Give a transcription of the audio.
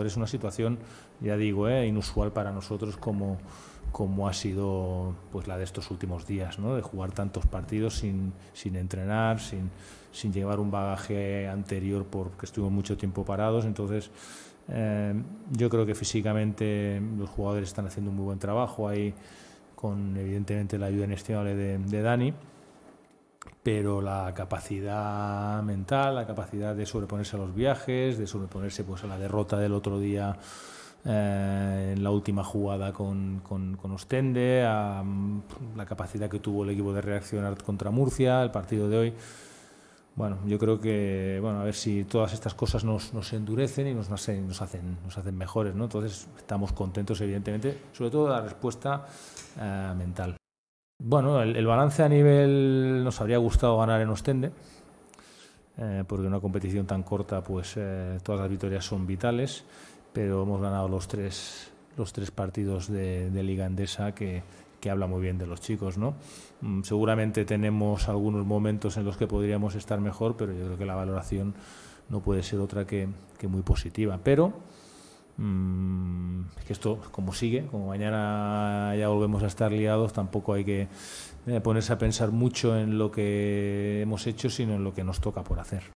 es una situación, ya digo, eh, inusual para nosotros como, como ha sido pues la de estos últimos días, ¿no? de jugar tantos partidos sin, sin entrenar, sin, sin llevar un bagaje anterior porque estuvimos mucho tiempo parados. Entonces, eh, yo creo que físicamente los jugadores están haciendo un muy buen trabajo ahí, con evidentemente la ayuda inestimable de Dani pero la capacidad mental, la capacidad de sobreponerse a los viajes, de sobreponerse pues, a la derrota del otro día eh, en la última jugada con, Ostende, a, mm, la capacidad que tuvo el equipo de reaccionar contra Murcia, el partido de hoy. Bueno, yo creo que, bueno, a ver si todas estas cosas nos, nos endurecen y nos, nos, hacen, nos hacen mejores, ¿no? Entonces estamos contentos, evidentemente, sobre todo la respuesta eh, mental. Bueno, el, balance a nivel nos habría gustado ganar en Ostende, eh, porque en una competición tan corta, pues eh, todas las victorias son vitales, pero hemos ganado los tres, los tres partidos de, Liga andesa que, habla muy bien de los chicos, ¿no? Mm, seguramente tenemos algunos momentos en los que podríamos estar mejor, pero yo creo que la valoración no puede ser otra que, que muy positiva. Pero Mm, es que esto, como sigue, como mañana ya volvemos a estar liados, tampoco hay que eh, ponerse a pensar mucho en lo que hemos hecho, sino en lo que nos toca por hacer.